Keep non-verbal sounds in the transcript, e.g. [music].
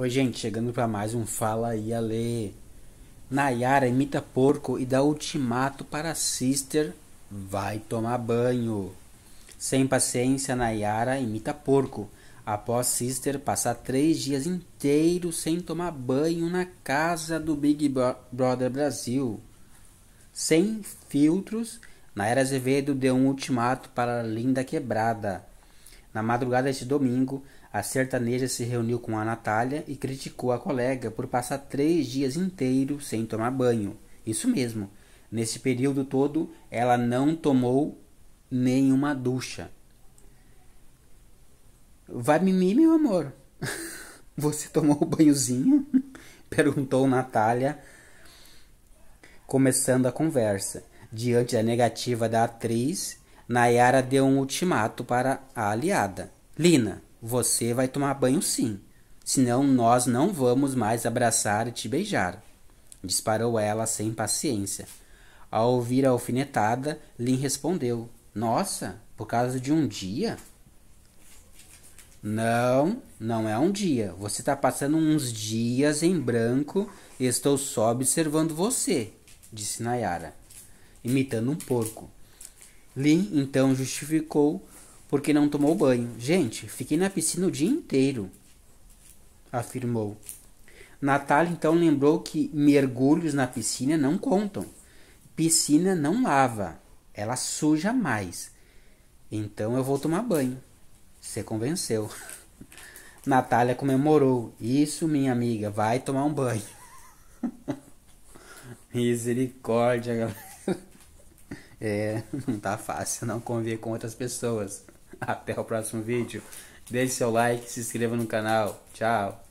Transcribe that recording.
Oi, gente, chegando para mais um Fala aí, Ale. Nayara imita porco e dá ultimato para Sister: vai tomar banho. Sem paciência, Nayara imita porco. Após Sister passar três dias inteiros sem tomar banho na casa do Big Brother Brasil. Sem filtros, Nayara Azevedo deu um ultimato para a linda quebrada. Na madrugada de domingo, a sertaneja se reuniu com a Natália e criticou a colega por passar três dias inteiros sem tomar banho. Isso mesmo. Nesse período todo, ela não tomou nenhuma ducha. Vai mimir, meu amor. [laughs] Você tomou o banhozinho? [laughs] Perguntou Natália, começando a conversa. Diante da negativa da atriz, Nayara deu um ultimato para a aliada. Lina, você vai tomar banho sim, senão nós não vamos mais abraçar e te beijar. Disparou ela sem paciência. Ao ouvir a alfinetada, Lin respondeu: Nossa, por causa de um dia? Não, não é um dia. Você está passando uns dias em branco e estou só observando você, disse Nayara, imitando um porco. Lin então justificou porque não tomou banho. Gente, fiquei na piscina o dia inteiro, afirmou. Natália então lembrou que mergulhos na piscina não contam. Piscina não lava, ela suja mais. Então eu vou tomar banho. Você convenceu. [laughs] Natália comemorou. Isso, minha amiga, vai tomar um banho. [laughs] Misericórdia, galera. [laughs] É, não tá fácil não conviver com outras pessoas. Até o próximo vídeo. Deixe seu like, se inscreva no canal. Tchau.